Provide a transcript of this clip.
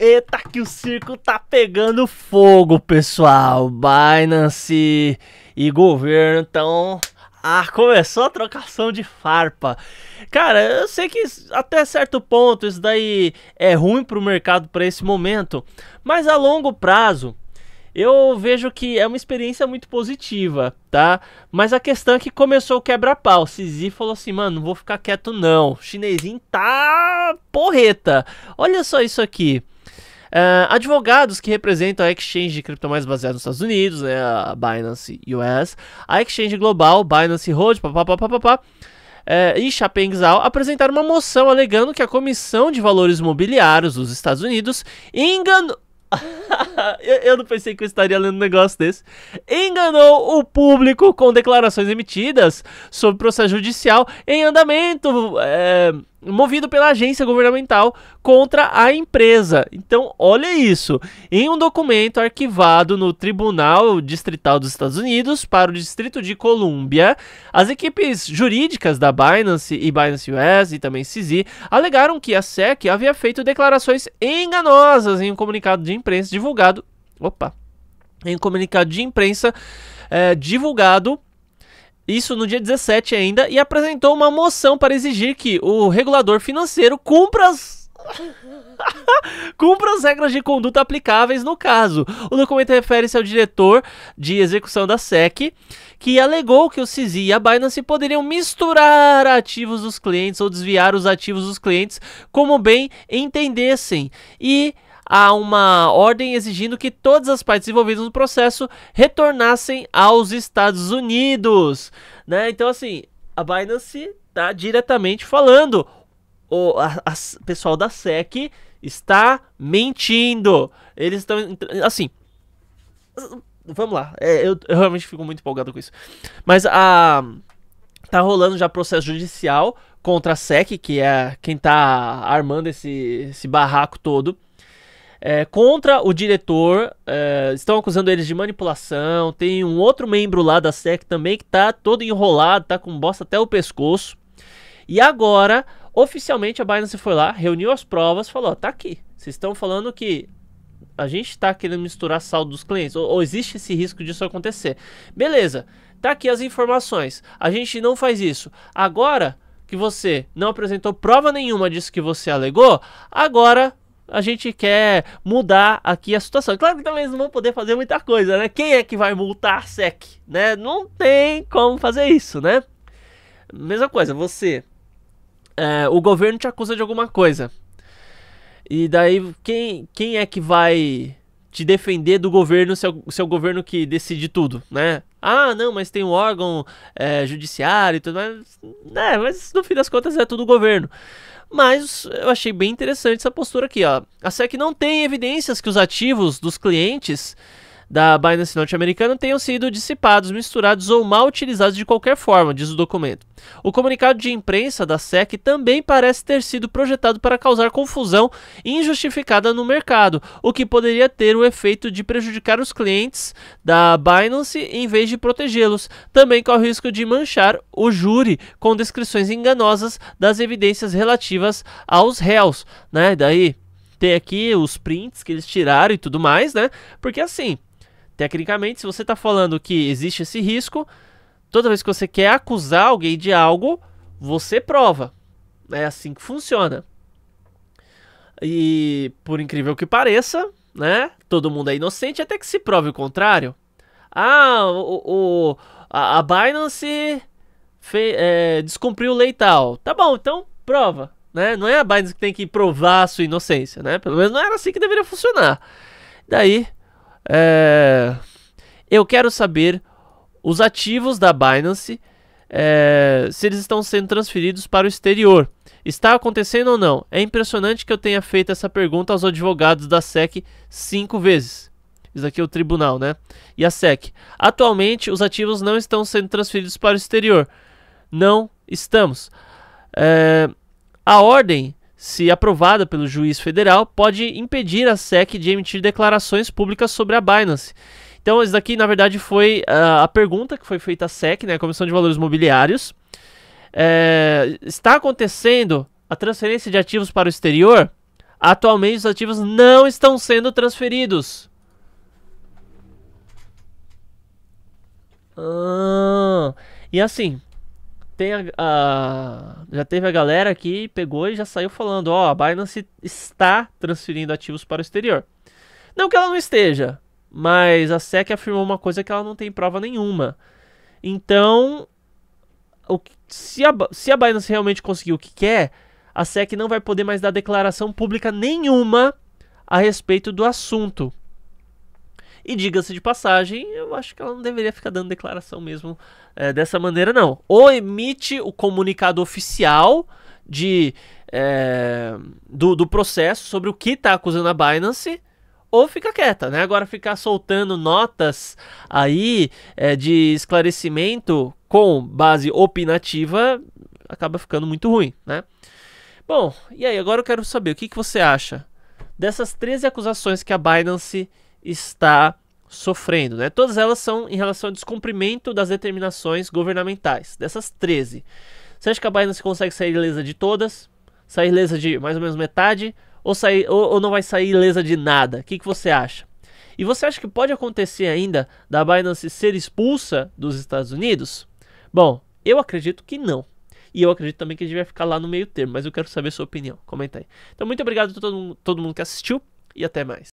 Eita, que o circo tá pegando fogo, pessoal. Binance e governo estão. Ah, começou a trocação de farpa. Cara, eu sei que até certo ponto isso daí é ruim pro mercado para esse momento, mas a longo prazo eu vejo que é uma experiência muito positiva, tá? Mas a questão é que começou o quebra-pau. Sisi falou assim, mano, não vou ficar quieto não. O chinesinho tá porreta. Olha só isso aqui. Uh, advogados que representam a exchange de criptomoedas baseada nos Estados Unidos, né, a Binance US, a exchange global Binance Road, papapá, é, eh, e Chapeng Zhao apresentaram uma moção alegando que a Comissão de Valores Mobiliários dos Estados Unidos enganou. eu, eu, não pensei que eu estaria lendo um negócio desse. Enganou o público com declarações emitidas sobre processo judicial em andamento. É, movido pela agência governamental contra a empresa. Então, olha isso. Em um documento arquivado no Tribunal Distrital dos Estados Unidos para o Distrito de Colômbia, as equipes jurídicas da Binance e Binance US e também CZ alegaram que a SEC havia feito declarações enganosas em um comunicado de imprensa divulgado, opa, em um comunicado de imprensa é, divulgado isso no dia 17 ainda, e apresentou uma moção para exigir que o regulador financeiro cumpra as. cumpra as regras de conduta aplicáveis no caso. O documento refere-se ao diretor de execução da SEC, que alegou que o CISI e a Binance poderiam misturar ativos dos clientes ou desviar os ativos dos clientes como bem entendessem. E a uma ordem exigindo que todas as partes envolvidas no processo retornassem aos Estados Unidos. Né? Então, assim, a Binance está diretamente falando. O a, a, pessoal da SEC está mentindo. Eles estão. Assim. Vamos lá. É, eu, eu realmente fico muito empolgado com isso. Mas a ah, tá rolando já processo judicial contra a SEC, que é quem tá armando esse, esse barraco todo é, contra o diretor. É, estão acusando eles de manipulação. Tem um outro membro lá da SEC também que tá todo enrolado, tá com bosta até o pescoço. E agora, oficialmente, a Binance foi lá, reuniu as provas, falou: tá aqui. Vocês estão falando que a gente está querendo misturar saldo dos clientes, ou, ou, existe esse risco disso acontecer. Beleza, tá aqui as informações. A gente não faz isso. Agora que você não apresentou prova nenhuma disso que você alegou, agora a gente quer mudar aqui a situação. Claro que também eles não vão poder fazer muita coisa, né? Quem é que vai multar a SEC, né? Não tem como fazer isso, né? Mesma coisa, você... É, o governo te acusa de alguma coisa. E daí, quem, quem é que vai te defender do governo se é, o, se é o governo que decide tudo, né? Ah, não, mas tem um órgão é, judiciário e tudo mais. É, mas no fim das contas é tudo o governo. Mas eu achei bem interessante essa postura aqui, ó. A SEC não tem evidências que os ativos dos clientes da Binance norte-americana tenham sido dissipados, misturados ou mal utilizados de qualquer forma, diz o documento. O comunicado de imprensa da SEC também parece ter sido projetado para causar confusão injustificada no mercado, o que poderia ter o efeito de prejudicar os clientes da Binance em vez de protegê-los. Também corre o risco de manchar o júri com descrições enganosas das evidências relativas aos réus, né? Daí tem aqui os prints que eles tiraram e tudo mais, né? Porque assim, Tecnicamente, se você está falando que existe esse risco, toda vez que você quer acusar alguém de algo, você prova. É assim que funciona. E por incrível que pareça, né? Todo mundo é inocente até que se prove o contrário. Ah, o, o a, Binance fe, é, descumpriu lei tal. Tá bom, então prova, né? Não é a Binance que tem que provar a sua inocência, né? Pelo menos não era assim que deveria funcionar. Daí é, eu quero saber os ativos da Binance, é, se eles estão sendo transferidos para o exterior. Está acontecendo ou não? É impressionante que eu tenha feito essa pergunta aos advogados da SEC cinco vezes. Isso aqui é o tribunal, né? E a SEC. Atualmente, os ativos não estão sendo transferidos para o exterior. Não estamos. É, a ordem se aprovada pelo juiz federal, pode impedir a SEC de emitir declarações públicas sobre a Binance. Então, isso daqui, na verdade, foi uh, a pergunta que foi feita à SEC, né, a Comissão de Valores Mobiliários. É, está acontecendo a transferência de ativos para o exterior? Atualmente, os ativos não estão sendo transferidos. Ah, e assim, tem a, a, já teve a galera que pegou e já saiu falando, ó, oh, a Binance está transferindo ativos para o exterior. Não que ela não esteja, mas a SEC afirmou uma coisa que ela não tem prova nenhuma. Então, o, se, a, se a Binance realmente conseguir o que quer, a SEC não vai poder mais dar declaração pública nenhuma a respeito do assunto. E diga-se de passagem, eu acho que ela não deveria ficar dando declaração mesmo é, dessa maneira, não. Ou emite o comunicado oficial de é, do, do processo sobre o que está acusando a Binance ou fica quieta, né? Agora ficar soltando notas aí é, de esclarecimento com base opinativa acaba ficando muito ruim, né? Bom, e aí agora eu quero saber o que, que você acha dessas 13 acusações que a Binance está sofrendo. Né? Todas elas são em relação ao descumprimento das determinações governamentais, dessas 13. Você acha que a Biden se consegue sair ilesa de todas? Sair ilesa de mais ou menos metade? Ou, sair, ou, ou não vai sair ilesa de nada? O que, que você acha? E você acha que pode acontecer ainda da Binance ser expulsa dos Estados Unidos? Bom, eu acredito que não. E eu acredito também que a gente vai ficar lá no meio termo, mas eu quero saber sua opinião. Comenta aí. Então, muito obrigado a todo mundo, todo mundo que assistiu e até mais.